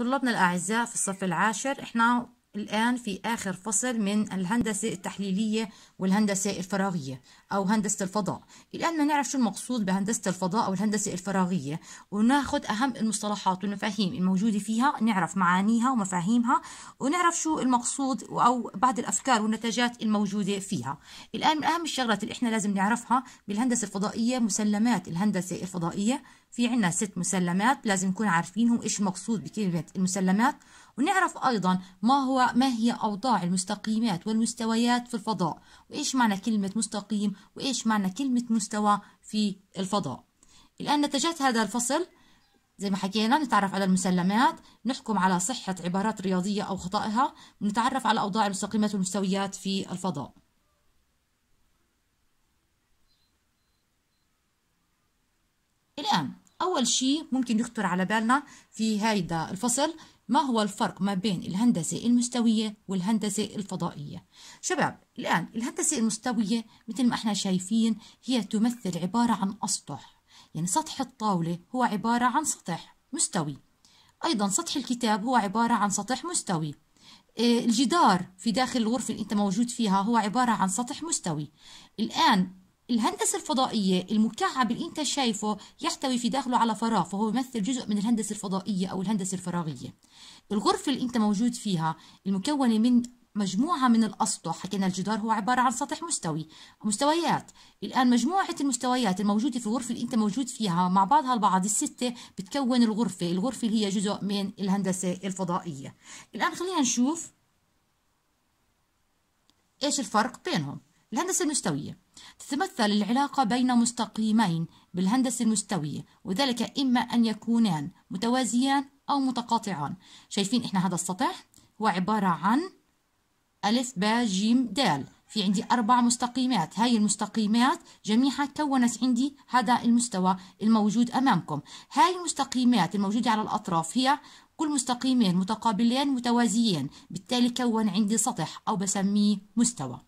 طلابنا الأعزاء في الصف العاشر إحنا الآن في آخر فصل من الهندسة التحليلية والهندسة الفراغية أو هندسة الفضاء الآن ما نعرف شو المقصود بهندسة الفضاء أو الهندسة الفراغية وناخد أهم المصطلحات والمفاهيم الموجودة فيها نعرف معانيها ومفاهيمها ونعرف شو المقصود أو بعض الأفكار والنتاجات الموجودة فيها الآن من أهم الشغلات اللي إحنا لازم نعرفها بالهندسة الفضائية مسلمات الهندسة الفضائية في عنا ست مسلمات لازم نكون عارفينهم إيش المقصود بكلمة المسلمات ونعرف أيضا ما هو ما هي أوضاع المستقيمات والمستويات في الفضاء وإيش معنى كلمة مستقيم وإيش معنى كلمة مستوى في الفضاء الآن نتجات هذا الفصل زي ما حكينا نتعرف على المسلمات نحكم على صحة عبارات رياضية أو خطأها ونتعرف على أوضاع المستقيمات والمستويات في الفضاء الآن أول شيء ممكن يخطر على بالنا في هيدا الفصل ما هو الفرق ما بين الهندسة المستوية والهندسة الفضائية شباب الآن الهندسة المستوية مثل ما احنا شايفين هي تمثل عبارة عن أسطح يعني سطح الطاولة هو عبارة عن سطح مستوي أيضا سطح الكتاب هو عبارة عن سطح مستوي إيه، الجدار في داخل الغرفة اللي أنت موجود فيها هو عبارة عن سطح مستوي الآن الهندسة الفضائية المكعب اللي انت شايفه يحتوي في داخله على فراغ فهو يمثل جزء من الهندسة الفضائية أو الهندسة الفراغية الغرفة اللي انت موجود فيها المكونة من مجموعة من الأسطح حكينا الجدار هو عبارة عن سطح مستوي مستويات الآن مجموعة المستويات الموجودة في الغرفة اللي أنت موجود فيها مع بعضها البعض الستة بتكون الغرفة الغرفة اللي هي جزء من الهندسة الفضائية الآن خلينا نشوف إيش الفرق بينهم الهندسة المستوية تتمثل العلاقة بين مستقيمين بالهندسة المستوية وذلك إما أن يكونان متوازيان أو متقاطعان شايفين إحنا هذا السطح هو عبارة عن ألف با جيم دال في عندي أربع مستقيمات هاي المستقيمات جميعها كونت عندي هذا المستوى الموجود أمامكم هاي المستقيمات الموجودة على الأطراف هي كل مستقيمين متقابلين متوازيين بالتالي كون عندي سطح أو بسميه مستوى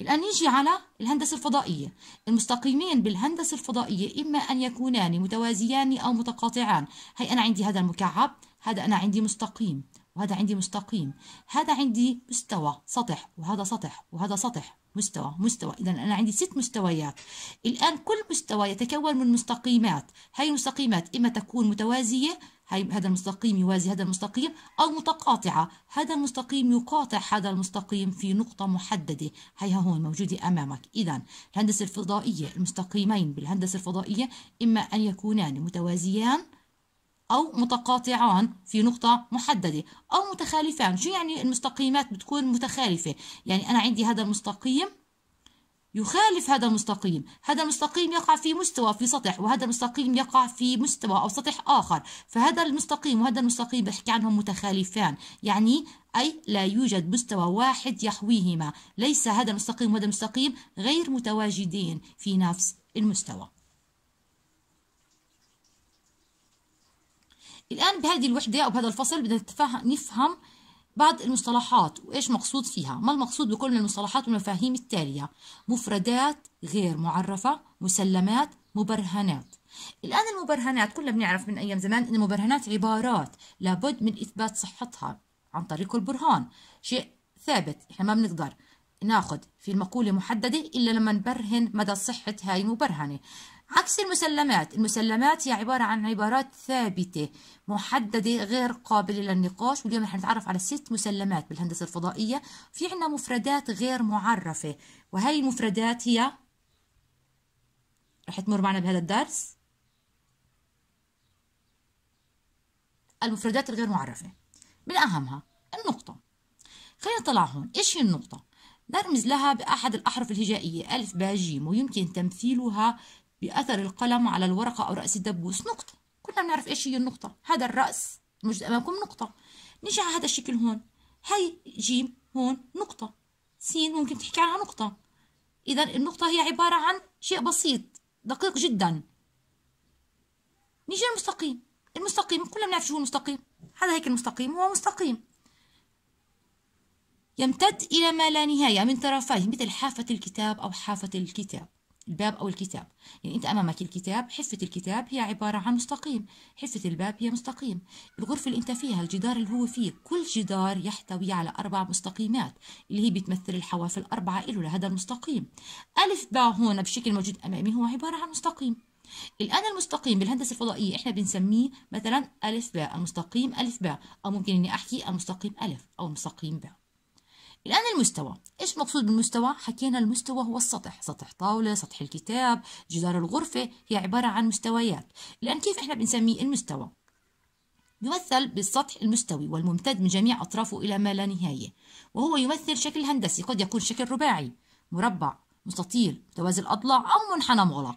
الآن نيجي على الهندسة الفضائية المستقيمين بالهندسة الفضائية إما أن يكونان متوازيان أو متقاطعان هي أنا عندي هذا المكعب هذا أنا عندي مستقيم وهذا عندي مستقيم هذا عندي مستوى سطح وهذا سطح وهذا سطح مستوى مستوى إذا أنا عندي ست مستويات الآن كل مستوى يتكون من مستقيمات هاي المستقيمات إما تكون متوازية هذا المستقيم يوازي هذا المستقيم أو متقاطعة هذا المستقيم يقاطع هذا المستقيم في نقطة محددة هيها هون موجودة أمامك إذا الهندسة الفضائية المستقيمين بالهندسة الفضائية إما أن يكونان متوازيان أو متقاطعان في نقطة محددة أو متخالفان شو يعني المستقيمات بتكون متخالفة يعني أنا عندي هذا المستقيم يخالف هذا المستقيم هذا المستقيم يقع في مستوى في سطح وهذا المستقيم يقع في مستوى أو سطح آخر فهذا المستقيم وهذا المستقيم بحكي عنهم متخالفان يعني أي لا يوجد مستوى واحد يحويهما ليس هذا المستقيم وهذا المستقيم غير متواجدين في نفس المستوى الآن بهذه الوحدة أو بهذا الفصل بدنا نفهم بعض المصطلحات وإيش مقصود فيها ما المقصود بكل من المصطلحات والمفاهيم التالية مفردات غير معرفة مسلمات مبرهنات الآن المبرهنات كلنا بنعرف من أيام زمان أن المبرهنات عبارات لابد من إثبات صحتها عن طريق البرهان شيء ثابت إحنا ما بنقدر ناخذ في المقولة محددة إلا لما نبرهن مدى صحة هاي المبرهنة عكس المسلمات المسلمات هي عبارة عن عبارات ثابتة محددة غير قابلة للنقاش واليوم رح نتعرف على ست مسلمات بالهندسة الفضائية في عنا مفردات غير معرفة وهي المفردات هي رح تمر معنا بهذا الدرس المفردات الغير معرفة من أهمها النقطة خلينا نطلع هون إيش هي النقطة؟ نرمز لها بأحد الأحرف الهجائية ألف باء جيم ويمكن تمثيلها بأثر القلم على الورقة أو رأس الدبوس نقطة كلنا بنعرف إيش هي النقطة هذا الرأس مش أمامكم نقطة نيجي على هذا الشكل هون هاي جيم هون نقطة سين ممكن تحكي عنها نقطة إذا النقطة هي عبارة عن شيء بسيط دقيق جدا نيجي المستقيم المستقيم كلنا بنعرف شو هو المستقيم هذا هيك المستقيم هو مستقيم يمتد إلى ما لا نهاية من طرفيه مثل حافة الكتاب أو حافة الكتاب الباب أو الكتاب يعني أنت أمامك الكتاب حفة الكتاب هي عبارة عن مستقيم حفة الباب هي مستقيم الغرفة اللي أنت فيها الجدار اللي هو فيه كل جدار يحتوي على أربع مستقيمات اللي هي بتمثل الحواف الأربعة له لهذا المستقيم ألف باء هون بشكل موجود أمامي هو عبارة عن مستقيم الآن المستقيم بالهندسة الفضائية إحنا بنسميه مثلا ألف باء المستقيم ألف باء أو ممكن إني أحكي المستقيم ألف أو المستقيم باء الآن المستوى إيش مقصود بالمستوى؟ حكينا المستوى هو السطح سطح طاولة سطح الكتاب جدار الغرفة هي عبارة عن مستويات الآن كيف إحنا بنسميه المستوى؟ يمثل بالسطح المستوي والممتد من جميع أطرافه إلى ما لا نهاية وهو يمثل شكل هندسي قد يكون شكل رباعي مربع مستطيل متوازي الأضلاع أو منحنى مغلق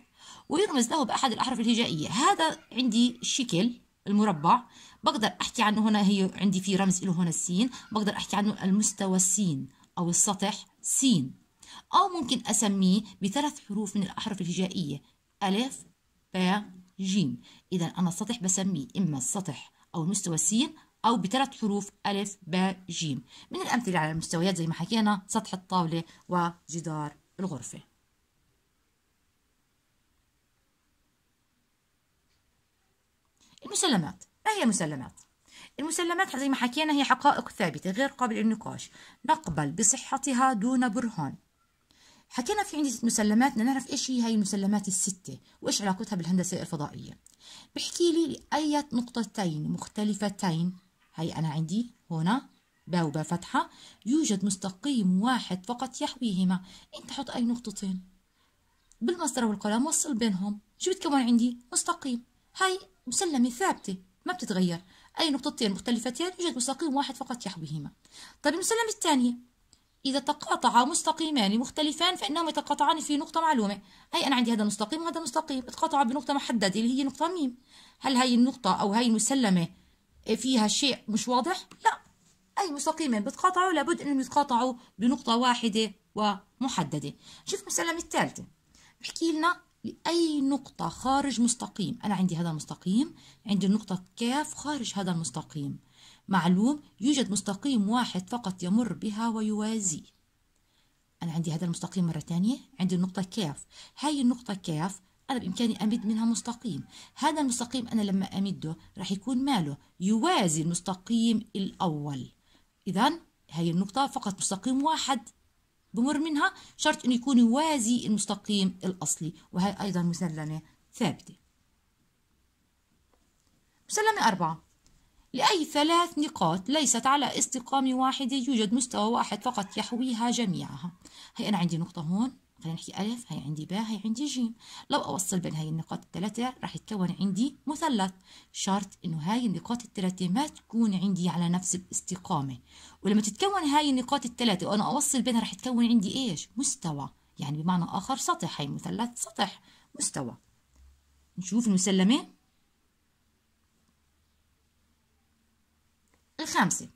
ويرمز له بأحد الأحرف الهجائية هذا عندي شكل المربع بقدر احكي عنه هنا هي عندي في رمز له هنا السين بقدر احكي عنه المستوى السين او السطح سين او ممكن اسميه بثلاث حروف من الاحرف الهجائيه الف باء جيم اذا انا السطح بسميه اما السطح او المستوى السين أو بثلاث حروف ألف باء جيم من الأمثلة على المستويات زي ما حكينا سطح الطاولة وجدار الغرفة المسلمات ما هي المسلمات؟ المسلمات زي ما حكينا هي حقائق ثابتة غير قابل للنقاش نقبل بصحتها دون برهان حكينا في عندي مسلمات بدنا نعرف ايش هي هاي المسلمات الستة وايش علاقتها بالهندسة الفضائية بحكي لي أية نقطتين مختلفتين هاي أنا عندي هنا باء وباء فتحة يوجد مستقيم واحد فقط يحويهما انت حط أي نقطتين بالمسطرة والقلم وصل بينهم شو بتكون عندي مستقيم هاي مسلمة ثابتة ما بتتغير أي نقطتين مختلفتين يوجد مستقيم واحد فقط يحويهما طيب المسلمة الثانية إذا تقاطعا مستقيمان مختلفان فإنهما يتقاطعان في نقطة معلومة أي أنا عندي هذا مستقيم وهذا مستقيم اتقاطعا بنقطة محددة اللي هي نقطة ميم هل هاي النقطة أو هاي المسلمة فيها شيء مش واضح؟ لا أي مستقيمين بتقاطعوا لابد أنهم يتقاطعوا بنقطة واحدة ومحددة شوف المسلمة الثالثة بحكي لنا لأي نقطة خارج مستقيم أنا عندي هذا المستقيم عندي النقطة كاف خارج هذا المستقيم معلوم يوجد مستقيم واحد فقط يمر بها ويوازيه أنا عندي هذا المستقيم مرة ثانية عندي النقطة كاف هاي النقطة كاف أنا بإمكاني أمد منها مستقيم هذا المستقيم أنا لما أمده راح يكون ماله يوازي المستقيم الأول إذا هاي النقطة فقط مستقيم واحد بمر منها شرط انه يكون يوازي المستقيم الاصلي وهي ايضا مسلمه ثابته مسلمه اربعه لأي ثلاث نقاط ليست على استقامة واحدة يوجد مستوى واحد فقط يحويها جميعها هي أنا عندي نقطة هون خلينا نحكي ألف هي عندي باء هي عندي جيم لو أوصل بين هاي النقاط الثلاثة راح يتكون عندي مثلث شرط إنه هاي النقاط الثلاثة ما تكون عندي على نفس الاستقامة ولما تتكون هاي النقاط الثلاثة وأنا أوصل بينها راح يتكون عندي إيش مستوى يعني بمعنى آخر سطح هي مثلث سطح مستوى نشوف المسلمة الخامسة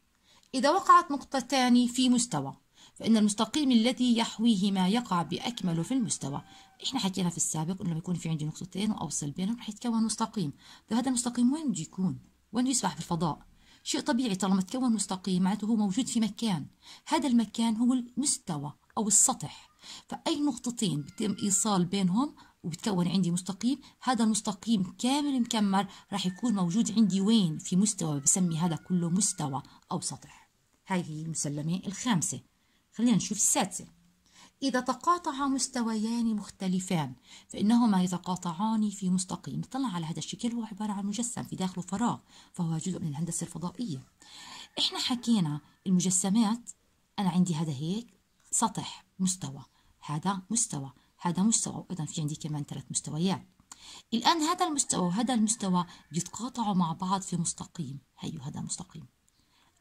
إذا وقعت نقطتان في مستوى فإن المستقيم الذي يحويهما يقع بأكمله في المستوى إحنا حكينا في السابق إنه يكون في عندي نقطتين وأوصل بينهم رح يتكون مستقيم فهذا المستقيم وين بده يكون؟ وين يسبح في الفضاء؟ شيء طبيعي طالما تكون مستقيم معناته هو موجود في مكان هذا المكان هو المستوى أو السطح فأي نقطتين بتم إيصال بينهم وبتكون عندي مستقيم هذا المستقيم كامل مكمل راح يكون موجود عندي وين في مستوى بسمي هذا كله مستوى أو سطح هاي هي المسلمة الخامسة خلينا نشوف السادسة إذا تقاطع مستويان مختلفان فإنهما يتقاطعان في مستقيم طلع على هذا الشكل هو عبارة عن مجسم في داخله فراغ فهو جزء من الهندسة الفضائية إحنا حكينا المجسمات أنا عندي هذا هيك سطح مستوى هذا مستوى هذا مستوى وإذا في عندي كمان ثلاث مستويات الآن هذا المستوى وهذا المستوى بيتقاطعوا مع بعض في مستقيم هيو هذا مستقيم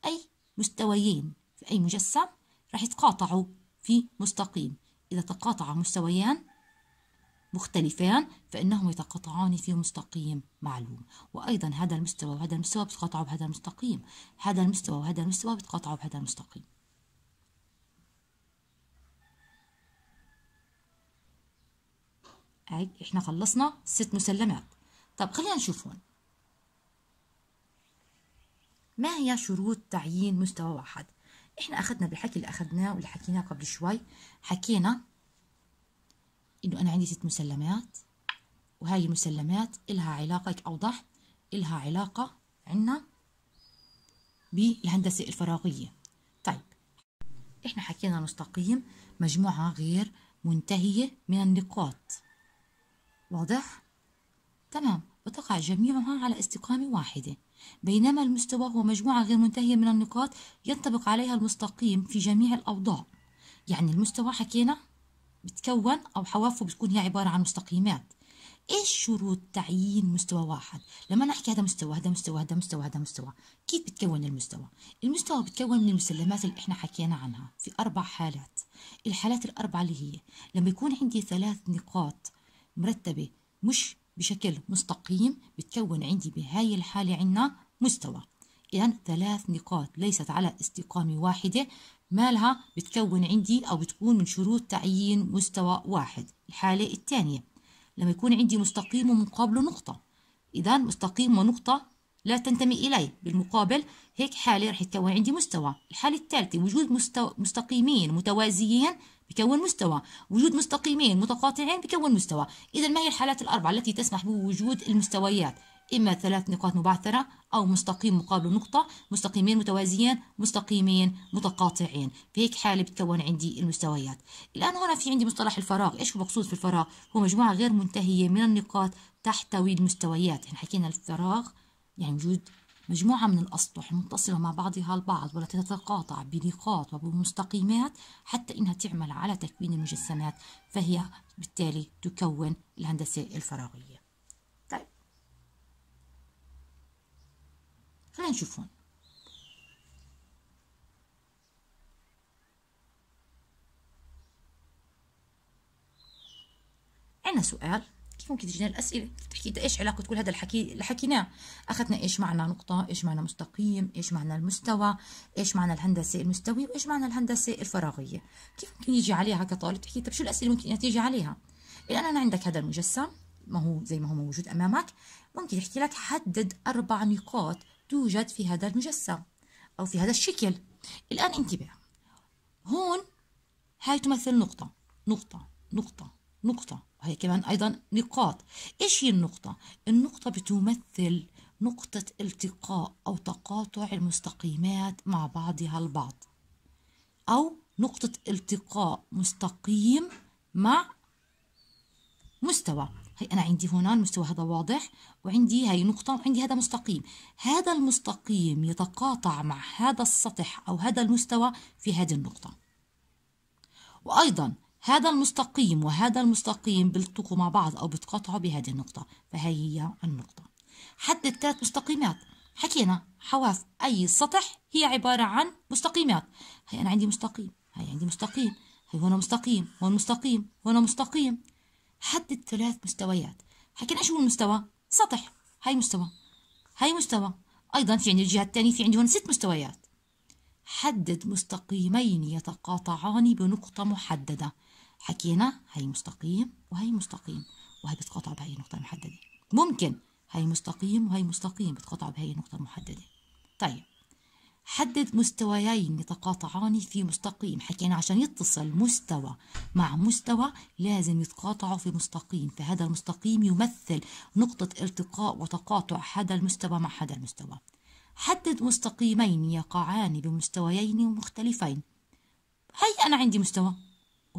أي مستويين في أي مجسم راح يتقاطعوا في مستقيم إذا تقاطع مستويان مختلفان فإنهم يتقاطعان في مستقيم معلوم وأيضا هذا المستوى وهذا المستوى بتقاطعوا بهذا المستقيم هذا المستوى وهذا المستوى بتقاطعوا بهذا المستقيم هاي احنا خلصنا ست مسلمات طب خلينا نشوف هون ما هي شروط تعيين مستوى واحد احنا اخذنا بالحكي اللي اخذناه واللي حكيناه قبل شوي حكينا انه انا عندي ست مسلمات وهاي المسلمات إلها علاقة أوضح إلها علاقة عنا بالهندسة الفراغية طيب إحنا حكينا مستقيم مجموعة غير منتهية من النقاط واضح؟ تمام وتقع جميعها على استقامة واحدة بينما المستوى هو مجموعة غير منتهية من النقاط ينطبق عليها المستقيم في جميع الأوضاع يعني المستوى حكينا بتكون أو حوافه بتكون هي عبارة عن مستقيمات ايش شروط تعيين مستوى واحد لما نحكي هذا مستوى هذا مستوى هذا مستوى هذا مستوى كيف بتكون المستوى المستوى بتكون من المسلمات اللي احنا حكينا عنها في اربع حالات الحالات الاربعه اللي هي لما يكون عندي ثلاث نقاط مرتبه مش بشكل مستقيم بتكون عندي بهاي الحالة عنا مستوى إذا ثلاث نقاط ليست على استقامة واحدة مالها بتكون عندي أو بتكون من شروط تعيين مستوى واحد الحالة الثانية لما يكون عندي مستقيم ومقابله نقطة إذا مستقيم ونقطة لا تنتمي إلي بالمقابل هيك حالة رح يتكون عندي مستوى الحالة الثالثة وجود مستو... مستقيمين متوازيين بكون مستوى وجود مستقيمين متقاطعين بكون مستوى إذا ما هي الحالات الأربعة التي تسمح بوجود المستويات إما ثلاث نقاط مبعثرة أو مستقيم مقابل نقطة مستقيمين متوازيين مستقيمين متقاطعين في هيك حالة بتكون عندي المستويات الآن هنا في عندي مصطلح الفراغ إيش هو مقصود في الفراغ هو مجموعة غير منتهية من النقاط تحتوي المستويات إحنا حكينا الفراغ يعني وجود مجموعة من الأسطح متصلة مع بعضها البعض والتي تتقاطع بنقاط وبمستقيمات حتى إنها تعمل على تكوين المجسمات فهي بالتالي تكون الهندسة الفراغية طيب خلينا نشوف هون عندنا سؤال شوفوا كي تجينا الاسئله تحكي ايش علاقه كل هذا الحكي اللي حكيناه اخذنا ايش معنى نقطه ايش معنى مستقيم ايش معنى المستوى ايش معنى الهندسه المستوي وايش معنى الهندسه الفراغيه كيف ممكن يجي عليها كطالب تحكي طب شو الاسئله ممكن تيجي عليها الان إيه، انا عندك هذا المجسم ما هو زي ما هو موجود امامك ممكن يحكي لك حدد اربع نقاط توجد في هذا المجسم او في هذا الشكل الان انتبه هون هاي تمثل نقطه نقطه نقطه نقطه وهي كمان أيضا نقاط إيش هي النقطة؟ النقطة بتمثل نقطة التقاء أو تقاطع المستقيمات مع بعضها البعض أو نقطة التقاء مستقيم مع مستوى هي أنا عندي هنا المستوى هذا واضح وعندي هاي نقطة وعندي هذا مستقيم هذا المستقيم يتقاطع مع هذا السطح أو هذا المستوى في هذه النقطة وأيضا هذا المستقيم وهذا المستقيم بيلتقوا مع بعض أو بتقاطعوا بهذه النقطة فهي هي النقطة حدد ثلاث مستقيمات حكينا حواف أي سطح هي عبارة عن مستقيمات هي أنا عندي مستقيم هي عندي مستقيم هي هنا مستقيم هون مستقيم هنا مستقيم حدد ثلاث مستويات حكينا شو المستوى سطح هي مستوى هي مستوى أيضا في عندي الجهة الثانية في عندي هون ست مستويات حدد مستقيمين يتقاطعان بنقطة محددة حكينا هي مستقيم وهي مستقيم وهي بتقطع بهي النقطة المحددة ممكن هي مستقيم وهي مستقيم بتقطع بهي النقطة المحددة طيب حدد مستويين يتقاطعان في مستقيم حكينا عشان يتصل مستوى مع مستوى لازم يتقاطعوا في مستقيم فهذا المستقيم يمثل نقطة التقاء وتقاطع هذا المستوى مع هذا المستوى حدد مستقيمين يقعان بمستويين مختلفين هي أنا عندي مستوى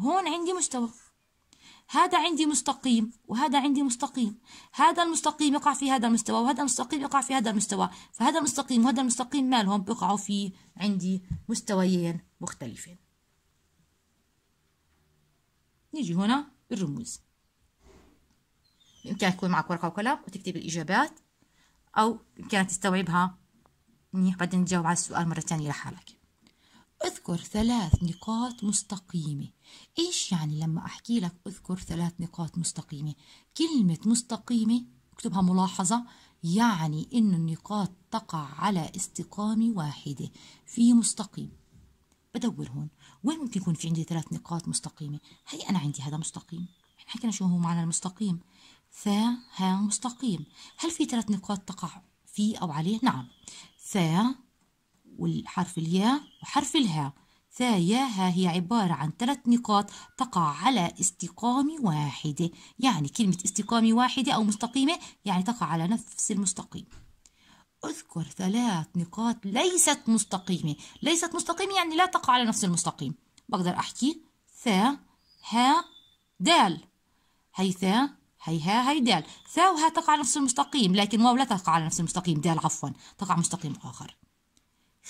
هون عندي مستوى هذا عندي مستقيم وهذا عندي مستقيم هذا المستقيم يقع في هذا المستوى وهذا المستقيم يقع في هذا المستوى فهذا المستقيم وهذا المستقيم مالهم بيقعوا في عندي مستويين مختلفين نيجي هنا الرموز بإمكانك تكون معك ورقة وقلم وتكتب الإجابات أو بإمكانك تستوعبها منيح بعدين تجاوب على السؤال مرة تانية لحالك اذكر ثلاث نقاط مستقيمة إيش يعني لما أحكي لك اذكر ثلاث نقاط مستقيمة كلمة مستقيمة اكتبها ملاحظة يعني إن النقاط تقع على استقامة واحدة في مستقيم بدور هون وين ممكن يكون في عندي ثلاث نقاط مستقيمة هي أنا عندي هذا مستقيم يعني حكينا شو هو معنى المستقيم ثا ها مستقيم هل في ثلاث نقاط تقع فيه أو عليه نعم ثا والحرف الياء وحرف الهاء ثا يا ها هي عبارة عن ثلاث نقاط تقع على استقامة واحدة يعني كلمة استقامة واحدة أو مستقيمة يعني تقع على نفس المستقيم اذكر ثلاث نقاط ليست مستقيمة ليست مستقيمة يعني لا تقع على نفس المستقيم بقدر أحكي ثا ها دال هي ثا هي ها هي دال ثا وها تقع على نفس المستقيم لكن واو لا تقع على نفس المستقيم دال عفوا تقع مستقيم آخر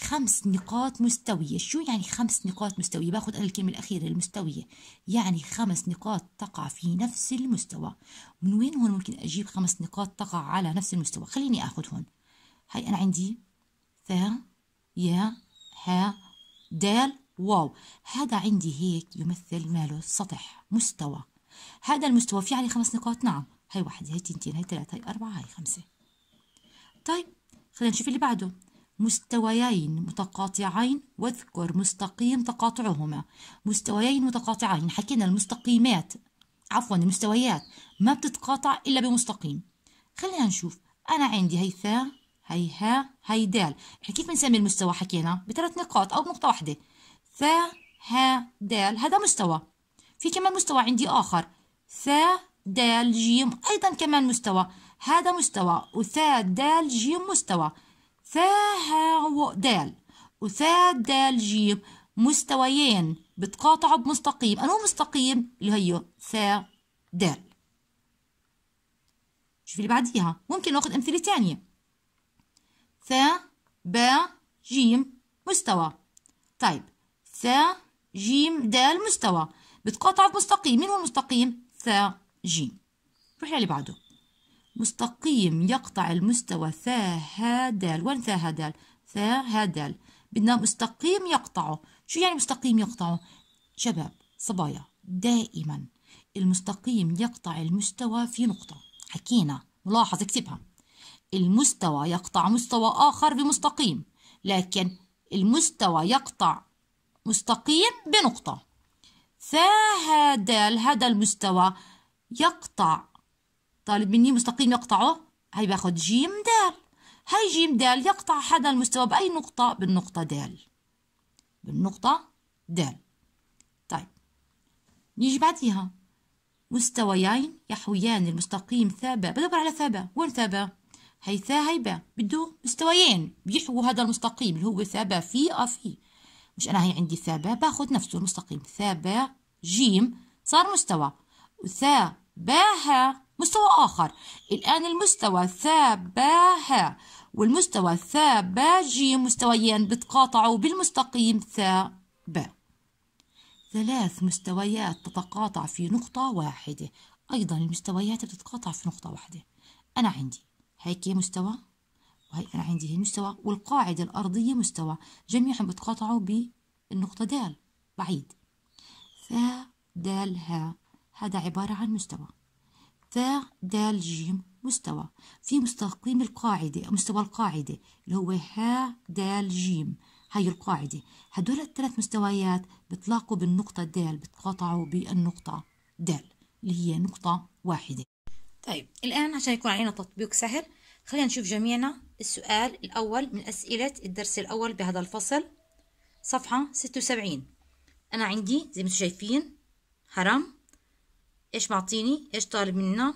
خمس نقاط مستوية شو يعني خمس نقاط مستوية باخد أنا الكلمة الأخيرة المستوية يعني خمس نقاط تقع في نفس المستوى من وين هون ممكن أجيب خمس نقاط تقع على نفس المستوى خليني أخد هون هاي أنا عندي ث يا ها دال واو هذا عندي هيك يمثل ماله سطح مستوى هذا المستوى في عليه خمس نقاط نعم هاي واحدة هاي تنتين هاي ثلاثة هاي أربعة هاي خمسة طيب خلينا نشوف اللي بعده مستويين متقاطعين واذكر مستقيم تقاطعهما مستويين متقاطعين حكينا المستقيمات عفوا المستويات ما بتتقاطع إلا بمستقيم خلينا نشوف أنا عندي هي ثا هي ها هي دال إحنا كيف بنسمي المستوى حكينا بثلاث نقاط أو بنقطة واحدة ثا ها دال هذا مستوى في كمان مستوى عندي آخر ثا دال جيم أيضا كمان مستوى هذا مستوى وثا دال جيم مستوى ثاء دال وثاء دال جيم مستويين بتقاطعوا بمستقيم انو مستقيم اللي هي ثاء دال شوفي اللي بعديها ممكن ناخذ أمثلة ثانيه ثاء باء جيم مستوى طيب ثاء جيم دال مستوى بتقاطع بمستقيم مين هو المستقيم ثاء جيم روحي اللي بعده مستقيم يقطع المستوى ثا ها دال وين ثا ها دال ثا ها دال بدنا مستقيم يقطعه شو يعني مستقيم يقطعه شباب صبايا دائما المستقيم يقطع المستوى في نقطة حكينا ملاحظ اكتبها المستوى يقطع مستوى آخر بمستقيم لكن المستوى يقطع مستقيم بنقطة ثا دال هذا المستوى يقطع طالب مني مستقيم يقطعه هي باخد جيم دال هي جيم دال يقطع هذا المستوى بأي نقطة بالنقطة دال بالنقطة دال طيب نيجي بعديها مستويين يحويان المستقيم ثابة بدور على ثابة وين ثابة هي ثا هي با بده مستويين بيحووا هذا المستقيم اللي هو ثابة في أ في مش أنا هي عندي ثابة باخد نفسه المستقيم ثابة جيم صار مستوى وثا باها مستوى آخر الآن المستوى با ها والمستوى با جي مستويان بتقاطعوا بالمستقيم ثا با ثلاث مستويات تتقاطع في نقطة واحدة أيضا المستويات بتتقاطع في نقطة واحدة أنا عندي هيك مستوى وهي أنا عندي هي مستوى والقاعدة الأرضية مستوى جميعهم بتقاطعوا بالنقطة د بعيد ثا دال ها هذا عبارة عن مستوى ثا دال جيم مستوى في مستقيم القاعدة مستوى القاعدة اللي هو ها دال جيم هاي القاعدة هدول الثلاث مستويات بتلاقوا بالنقطة دال بتقاطعوا بالنقطة دال اللي هي نقطة واحدة طيب الآن عشان يكون علينا تطبيق سهل خلينا نشوف جميعنا السؤال الأول من أسئلة الدرس الأول بهذا الفصل صفحة 76 أنا عندي زي ما انتم شايفين هرم إيش معطيني إيش طالب منا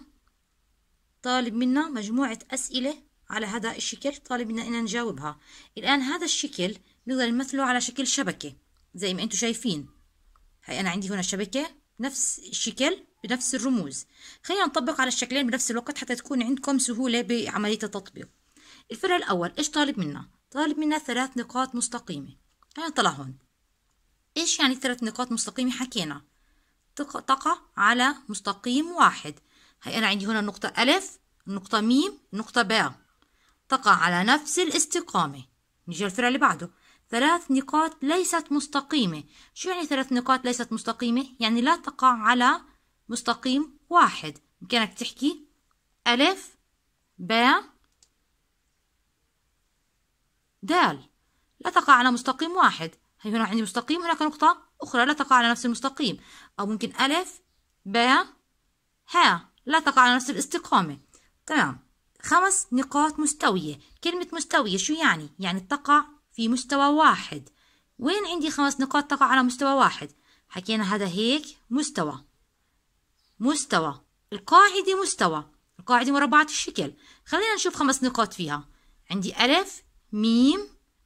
طالب منا مجموعة أسئلة على هذا الشكل طالب منا إن نجاوبها الآن هذا الشكل نقدر نمثله على شكل شبكة زي ما أنتم شايفين هاي أنا عندي هنا شبكة نفس الشكل بنفس الرموز خلينا نطبق على الشكلين بنفس الوقت حتى تكون عندكم سهولة بعملية التطبيق الفرع الأول إيش طالب منا طالب منا ثلاث نقاط مستقيمة خلينا نطلع هون إيش يعني ثلاث نقاط مستقيمة حكينا تقع على مستقيم واحد هي أنا عندي هنا النقطة ألف النقطة ميم النقطة باء تقع على نفس الاستقامة نيجي الفرع اللي بعده ثلاث نقاط ليست مستقيمة شو يعني ثلاث نقاط ليست مستقيمة؟ يعني لا تقع على مستقيم واحد بإمكانك تحكي ألف باء دال لا تقع على مستقيم واحد هي هنا عندي مستقيم هناك نقطة أخرى لا تقع على نفس المستقيم أو ممكن ألف باء ها لا تقع على نفس الاستقامة تمام خمس نقاط مستوية كلمة مستوية شو يعني؟ يعني تقع في مستوى واحد وين عندي خمس نقاط تقع على مستوى واحد؟ حكينا هذا هيك مستوى مستوى القاعدة مستوى القاعدة مربعة الشكل خلينا نشوف خمس نقاط فيها عندي ألف ميم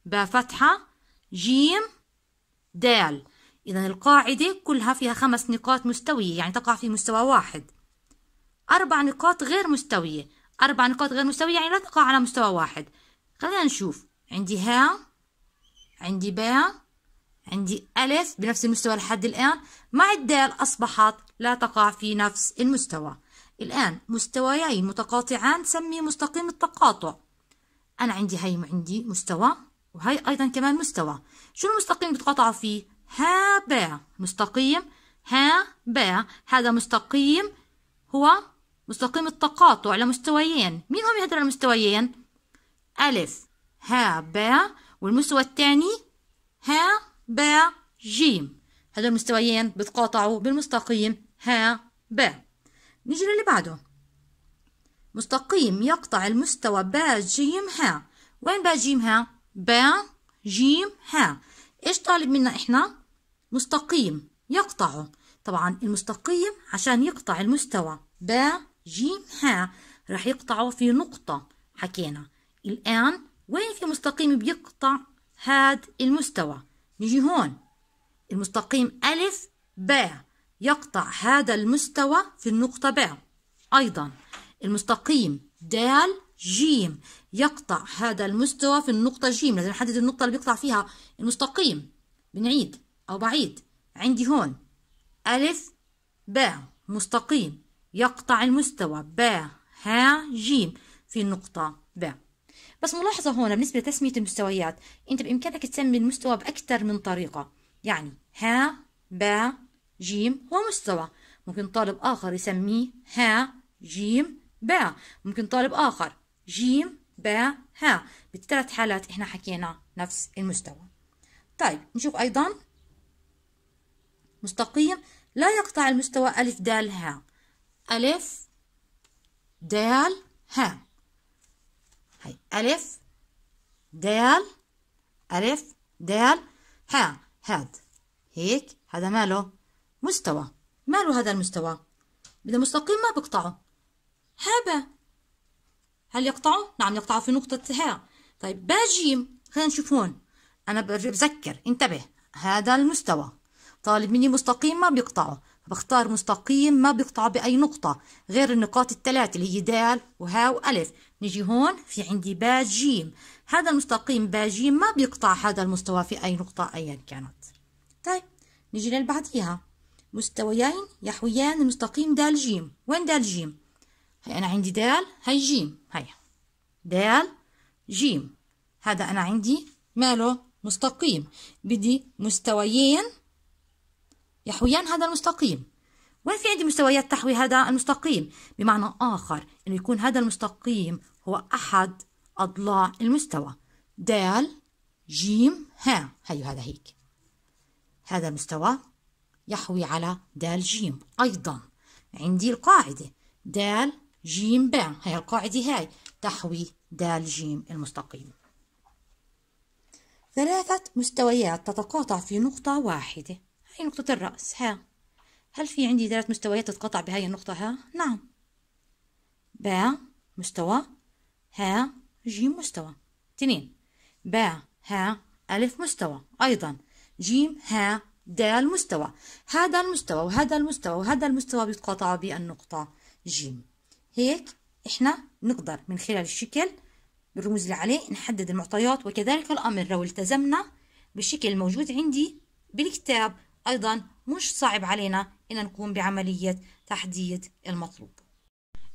باء فتحة جيم دال إذا القاعدة كلها فيها خمس نقاط مستوية يعني تقع في مستوى واحد أربع نقاط غير مستوية أربع نقاط غير مستوية يعني لا تقع على مستوى واحد خلينا نشوف عندي ها عندي باء عندي ألف بنفس المستوى لحد الآن مع الدال أصبحت لا تقع في نفس المستوى الآن مستويين متقاطعان سمي مستقيم التقاطع أنا عندي هي عندي مستوى وهي أيضا كمان مستوى شو المستقيم بتقاطعوا فيه ها باع مستقيم ها باع هذا مستقيم هو مستقيم التقاطع لمستويين مين هم هذول المستويين ألف ها باع والمستوى الثاني ها باع جيم هذول المستويين بتقاطعوا بالمستقيم ها باع نيجي للي بعده مستقيم يقطع المستوى باء جيم ها وين باء جيم ها باء جيم ها ايش طالب منا احنا مستقيم يقطعه طبعا المستقيم عشان يقطع المستوى ب ج ح راح يقطعه في نقطة حكينا الآن وين في مستقيم بيقطع هاد المستوى نيجي هون المستقيم ألف ب يقطع هذا المستوى في النقطة ب أيضا المستقيم د ج يقطع هذا المستوى في النقطة ج لازم نحدد النقطة اللي بيقطع فيها المستقيم بنعيد أو بعيد عندي هون ألف باء مستقيم يقطع المستوى باء ها جيم في النقطة باء بس ملاحظة هون بالنسبة لتسمية المستويات أنت بإمكانك تسمي المستوى بأكثر من طريقة يعني ها باء جيم هو مستوى ممكن طالب آخر يسميه ها جيم باء ممكن طالب آخر جيم باء ها بالثلاث حالات إحنا حكينا نفس المستوى طيب نشوف أيضا مستقيم لا يقطع المستوى ألف دال ها ألف دال ها هاي ألف دال ألف دال ها هاد هيك هذا ماله مستوى ماله هذا المستوى إذا مستقيم ما بقطعه هابا هل يقطعه؟ نعم يقطعه في نقطة ها طيب باجيم خلينا نشوف هون أنا بذكر انتبه هذا المستوى طالب مني مستقيم ما بيقطعه بختار مستقيم ما بيقطعه بأي نقطة غير النقاط الثلاث اللي هي دال وها وألف نجي هون في عندي با جيم هذا المستقيم با جيم ما بيقطع هذا المستوى في أي نقطة أيا كانت طيب نجي للبعديها مستويين يحويان المستقيم دال جيم وين دال جيم هي أنا عندي دال هي جيم هي دال جيم هذا أنا عندي ماله مستقيم بدي مستويين يحويان هذا المستقيم وين في عندي مستويات تحوي هذا المستقيم بمعنى آخر أنه يكون هذا المستقيم هو أحد أضلاع المستوى دال جيم ها هي هذا هيك هذا المستوى يحوي على دال جيم أيضا عندي القاعدة دال جيم باء هي القاعدة هاي تحوي دال جيم المستقيم ثلاثة مستويات تتقاطع في نقطة واحدة هي نقطة الرأس ها هل في عندي ثلاث مستويات تتقطع بهاي النقطة ها نعم باء مستوى ها جيم مستوى تنين باء ها ألف مستوى أيضا جيم ها دال مستوى هذا المستوى وهذا المستوى وهذا المستوى بيتقاطع بالنقطة جيم هيك احنا نقدر من خلال الشكل بالرموز اللي عليه نحدد المعطيات وكذلك الأمر لو التزمنا بالشكل الموجود عندي بالكتاب أيضا مش صعب علينا إن نقوم بعملية تحديد المطلوب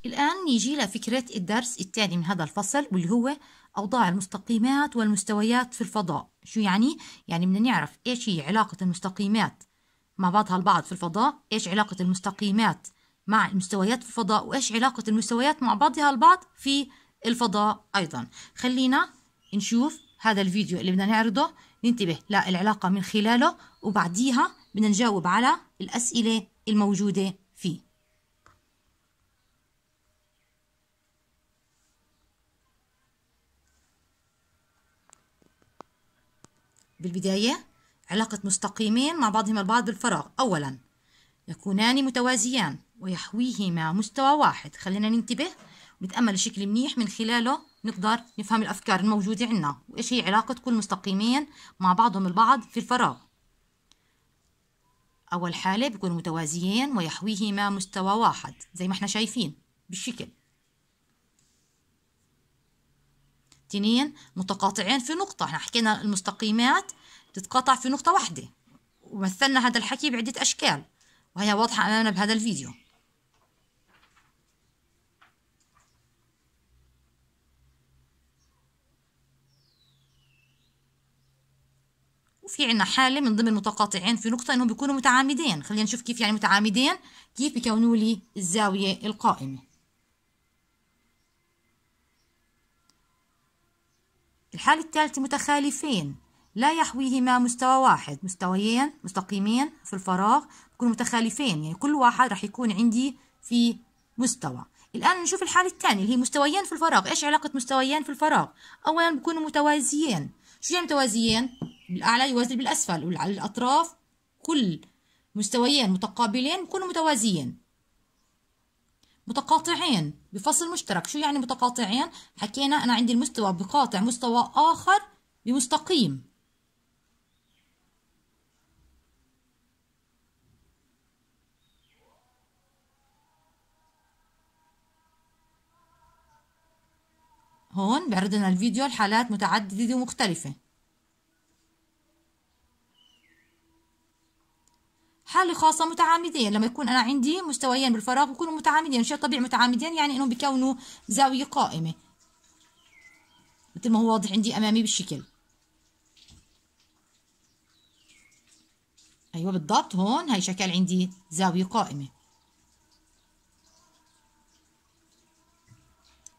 الآن نيجي لفكرة الدرس الثاني من هذا الفصل واللي هو أوضاع المستقيمات والمستويات في الفضاء شو يعني؟ يعني بدنا نعرف إيش هي علاقة المستقيمات مع بعضها البعض في الفضاء إيش علاقة المستقيمات مع المستويات في الفضاء وإيش علاقة المستويات مع بعضها البعض في الفضاء أيضا خلينا نشوف هذا الفيديو اللي بدنا نعرضه ننتبه للعلاقة من خلاله وبعديها بدنا نجاوب على الأسئلة الموجودة فيه بالبداية علاقة مستقيمين مع بعضهم البعض بالفراغ أولا يكونان متوازيان ويحويهما مستوى واحد خلينا ننتبه ونتأمل بشكل منيح من خلاله نقدر نفهم الأفكار الموجودة عنا وإيش هي علاقة كل مستقيمين مع بعضهم البعض في الفراغ أول حالة بيكون متوازيين ويحويهما مستوى واحد زي ما احنا شايفين بالشكل تنين متقاطعين في نقطة احنا حكينا المستقيمات تتقاطع في نقطة واحدة ومثلنا هذا الحكي بعدة أشكال وهي واضحة أمامنا بهذا الفيديو وفي عنا حالة من ضمن المتقاطعين في نقطة إنهم بيكونوا متعامدين خلينا نشوف كيف يعني متعامدين كيف بيكونوا لي الزاوية القائمة الحالة الثالثة متخالفين لا يحويهما مستوى واحد مستويين مستقيمين في الفراغ بيكونوا متخالفين يعني كل واحد راح يكون عندي في مستوى الآن نشوف الحالة الثانية اللي هي مستويين في الفراغ إيش علاقة مستويين في الفراغ أولا بيكونوا متوازيين شو يعني متوازيين بالأعلى يوازي بالأسفل والأطراف الأطراف كل مستويين متقابلين بكونوا متوازيين متقاطعين بفصل مشترك شو يعني متقاطعين حكينا أنا عندي المستوى بقاطع مستوى آخر بمستقيم هون بعرض لنا الفيديو الحالات متعددة ومختلفة حالة خاصة متعامدين لما يكون أنا عندي مستويين بالفراغ بيكونوا متعامدين شيء طبيعي متعامدين يعني إنهم بيكونوا زاوية قائمة مثل ما هو واضح عندي أمامي بالشكل أيوة بالضبط هون هاي شكل عندي زاوية قائمة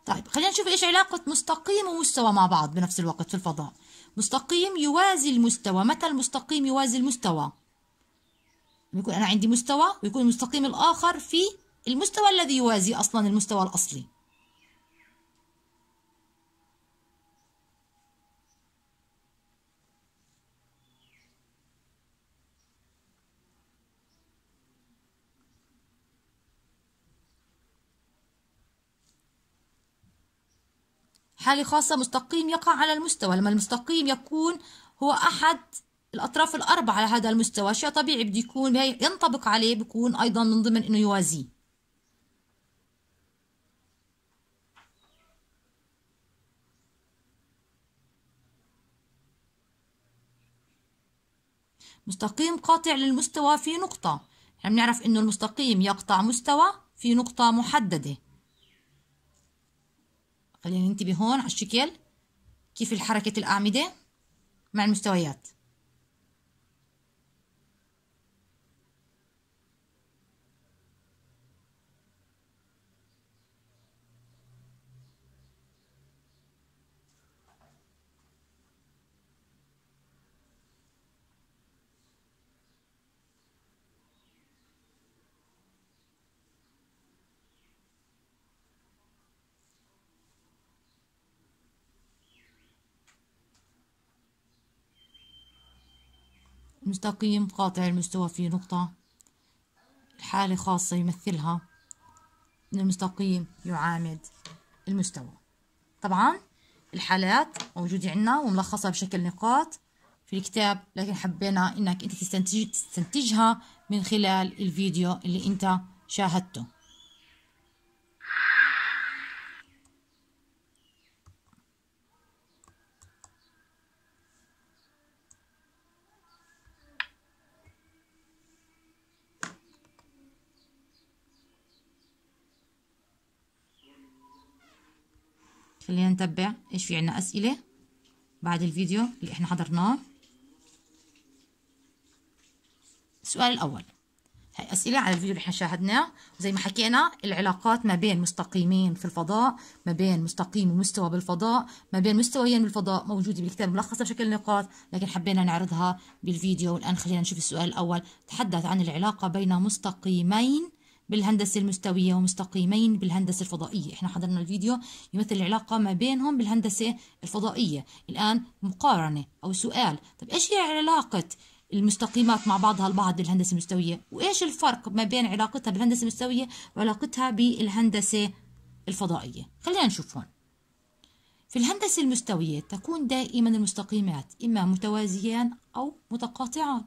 طيب خلينا نشوف إيش علاقة مستقيم ومستوى مع بعض بنفس الوقت في الفضاء مستقيم يوازي المستوى متى المستقيم يوازي المستوى بيكون انا عندي مستوى ويكون المستقيم الاخر في المستوى الذي يوازي اصلا المستوى الاصلي حالة خاصة مستقيم يقع على المستوى لما المستقيم يكون هو أحد الاطراف الاربعه على هذا المستوى شيء طبيعي بده يكون ينطبق عليه بكون ايضا من ضمن انه يوازيه مستقيم قاطع للمستوى في نقطة احنا يعني بنعرف نعرف إنه المستقيم يقطع مستوى في نقطة محددة خلينا ننتبه هون على الشكل كيف الحركة الأعمدة مع المستويات مستقيم قاطع المستوى في نقطة الحالة خاصة يمثلها إن المستقيم يعامد المستوى طبعا الحالات موجودة عندنا وملخصة بشكل نقاط في الكتاب لكن حبينا إنك أنت تستنتج تستنتجها من خلال الفيديو اللي أنت شاهدته خلينا نتبع ايش في عنا اسئله بعد الفيديو اللي احنا حضرناه السؤال الاول هاي أسئلة على الفيديو اللي احنا شاهدناه وزي ما حكينا العلاقات ما بين مستقيمين في الفضاء ما بين مستقيم ومستوى بالفضاء ما بين مستويين بالفضاء موجودة بالكتاب ملخصة بشكل نقاط لكن حبينا نعرضها بالفيديو والآن خلينا نشوف السؤال الأول تحدث عن العلاقة بين مستقيمين بالهندسة المستوية ومستقيمين بالهندسة الفضائية احنا حضرنا الفيديو يمثل العلاقة ما بينهم بالهندسة الفضائية الآن مقارنة أو سؤال طيب إيش هي علاقة المستقيمات مع بعضها البعض بالهندسة المستوية وإيش الفرق ما بين علاقتها بالهندسة المستوية وعلاقتها بالهندسة الفضائية خلينا نشوف هون في الهندسة المستوية تكون دائما المستقيمات إما متوازيان أو متقاطعان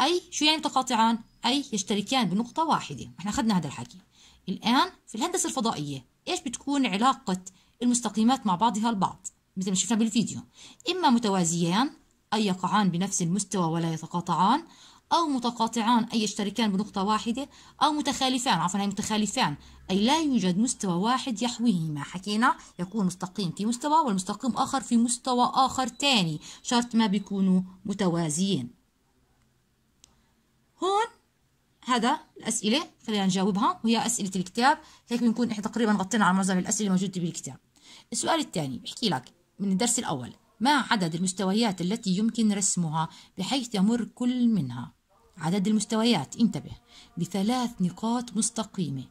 أي شو يعني متقاطعان؟ أي يشتركان بنقطة واحدة احنا أخذنا هذا الحكي الآن في الهندسة الفضائية إيش بتكون علاقة المستقيمات مع بعضها البعض مثل ما شفنا بالفيديو إما متوازيان أي يقعان بنفس المستوى ولا يتقاطعان أو متقاطعان أي يشتركان بنقطة واحدة أو متخالفان عفوا هي متخالفان أي لا يوجد مستوى واحد يحويهما حكينا يكون مستقيم في مستوى والمستقيم آخر في مستوى آخر ثاني شرط ما بيكونوا متوازيين هون هذا الأسئلة خلينا نجاوبها وهي أسئلة الكتاب هيك بنكون إحنا تقريبا غطينا على معظم الأسئلة الموجودة بالكتاب السؤال الثاني بحكي لك من الدرس الأول ما عدد المستويات التي يمكن رسمها بحيث يمر كل منها عدد المستويات انتبه بثلاث نقاط مستقيمة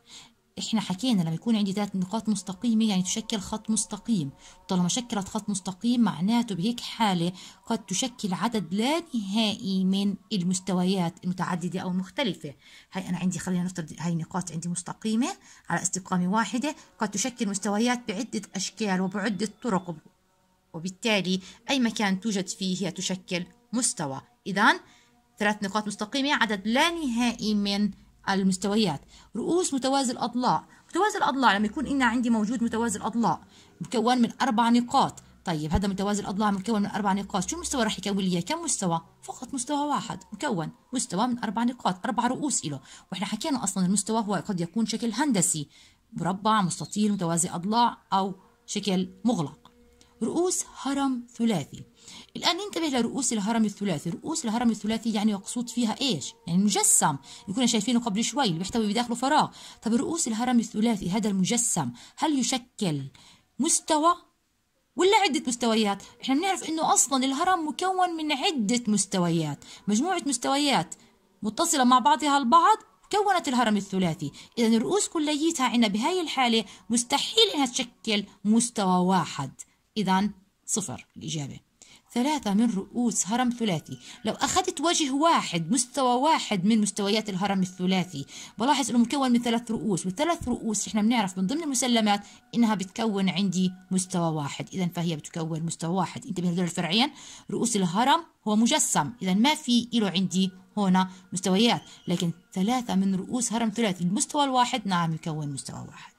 احنا حكينا لما يكون عندي ثلاث نقاط مستقيمة يعني تشكل خط مستقيم طالما شكلت خط مستقيم معناته بهيك حالة قد تشكل عدد لا نهائي من المستويات المتعددة أو المختلفة هاي أنا عندي خلينا نفترض هاي نقاط عندي مستقيمة على استقامة واحدة قد تشكل مستويات بعدة أشكال وبعدة طرق وبالتالي أي مكان توجد فيه هي تشكل مستوى إذا ثلاث نقاط مستقيمة عدد لا نهائي من المستويات رؤوس متوازي الأضلاع متوازي الأضلاع لما يكون إن عندي موجود متوازي الأضلاع مكون من أربع نقاط طيب هذا متوازي الأضلاع مكون من أربع نقاط شو المستوى راح يكون لي كم مستوى فقط مستوى واحد مكون مستوى من أربع نقاط أربع رؤوس له وإحنا حكينا أصلا المستوى هو قد يكون شكل هندسي مربع مستطيل متوازي أضلاع أو شكل مغلق رؤوس هرم ثلاثي الآن ننتبه لرؤوس الهرم الثلاثي رؤوس الهرم الثلاثي يعني مقصود فيها إيش يعني مجسم اللي كنا شايفينه قبل شوي اللي بيحتوي بداخله فراغ طب رؤوس الهرم الثلاثي هذا المجسم هل يشكل مستوى ولا عدة مستويات احنا بنعرف انه اصلا الهرم مكون من عدة مستويات مجموعة مستويات متصلة مع بعضها البعض كونت الهرم الثلاثي اذا الرؤوس كليتها عنا بهاي الحالة مستحيل انها تشكل مستوى واحد اذا صفر الاجابة ثلاثة من رؤوس هرم ثلاثي لو أخذت وجه واحد مستوى واحد من مستويات الهرم الثلاثي بلاحظ أنه مكون من ثلاث رؤوس والثلاث رؤوس إحنا بنعرف من ضمن المسلمات إنها بتكون عندي مستوى واحد إذا فهي بتكون مستوى واحد انتبه لهدول الفرعين رؤوس الهرم هو مجسم إذا ما في له عندي هنا مستويات لكن ثلاثة من رؤوس هرم ثلاثي المستوى الواحد نعم يكون مستوى واحد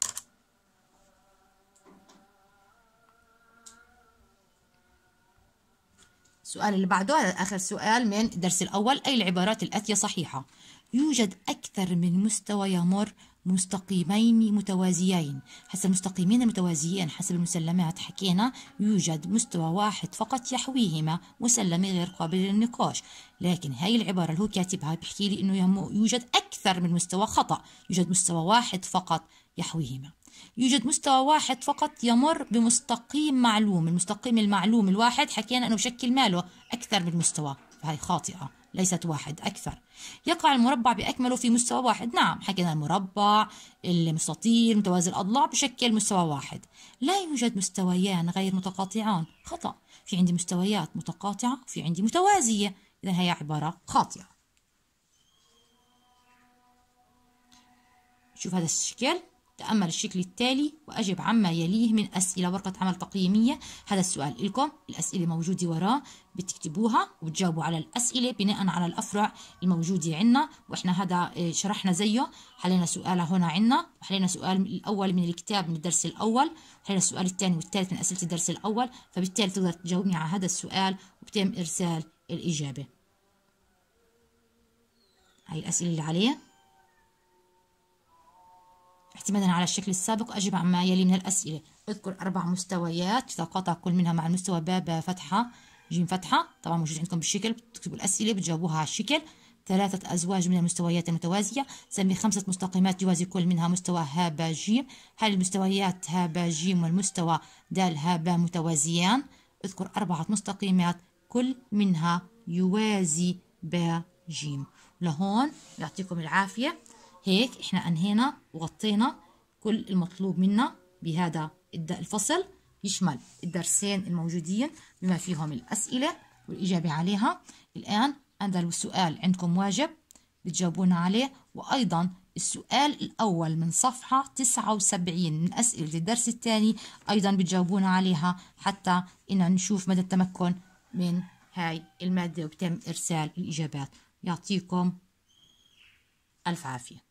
السؤال اللي بعده هذا آخر سؤال من الدرس الأول أي العبارات الآتية صحيحة يوجد أكثر من مستوى يمر مستقيمين متوازيين هسا المستقيمين المتوازيين حسب المسلمات حكينا يوجد مستوى واحد فقط يحويهما مسلم غير قابل للنقاش لكن هاي العبارة اللي هو كاتبها بحكي لي إنه يوجد أكثر من مستوى خطأ يوجد مستوى واحد فقط يحويهما يوجد مستوى واحد فقط يمر بمستقيم معلوم المستقيم المعلوم الواحد حكينا أنه بشكل ماله أكثر من مستوى فهي خاطئة ليست واحد أكثر يقع المربع بأكمله في مستوى واحد نعم حكينا المربع المستطيل متوازي الأضلاع بشكل مستوى واحد لا يوجد مستويان غير متقاطعان خطأ في عندي مستويات متقاطعة وفي عندي متوازية إذا هي عبارة خاطئة شوف هذا الشكل تأمل الشكل التالي وأجب عما يليه من أسئلة ورقة عمل تقييمية هذا السؤال لكم الأسئلة موجودة وراه بتكتبوها وبتجاوبوا على الأسئلة بناء على الأفرع الموجودة عنا وإحنا هذا آه، شرحنا زيه حلينا سؤال هنا عنا وحلينا سؤال الأول من الكتاب من الدرس الأول وحلينا السؤال الثاني والثالث من أسئلة الدرس الأول فبالتالي تقدر تجاوبني على هذا السؤال وبتم إرسال الإجابة هاي الأسئلة اللي عليه اعتمادا على الشكل السابق أجب عما يلي من الأسئلة اذكر أربع مستويات تتقاطع كل منها مع المستوى ب فتحة جيم فتحة طبعا موجود عندكم بالشكل بتكتبوا الأسئلة بتجاوبوها على الشكل ثلاثة أزواج من المستويات المتوازية سمي خمسة مستقيمات يوازي كل منها مستوى ه ب جيم هل المستويات ه ب جيم والمستوى د ه ب متوازيان اذكر أربعة مستقيمات كل منها يوازي ب جيم لهون يعطيكم العافية هيك احنا انهينا وغطينا كل المطلوب منا بهذا الفصل يشمل الدرسين الموجودين بما فيهم الأسئلة والإجابة عليها الآن هذا السؤال عندكم واجب بتجاوبون عليه وأيضا السؤال الأول من صفحة 79 من أسئلة الدرس الثاني أيضا بتجاوبون عليها حتى إن نشوف مدى التمكن من هاي المادة وبتم إرسال الإجابات يعطيكم ألف عافية